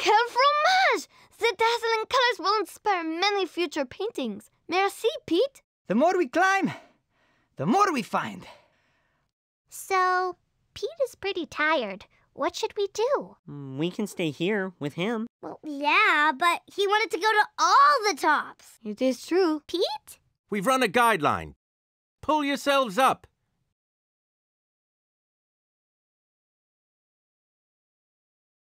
Came from Mars! The dazzling colors will inspire many future paintings. Merci, Pete. The more we climb, the more we find. So, Pete is pretty tired. What should we do? Mm, we can stay here with him. Well, yeah, but he wanted to go to all the tops. It is true. Pete? We've run a guideline. Pull yourselves up.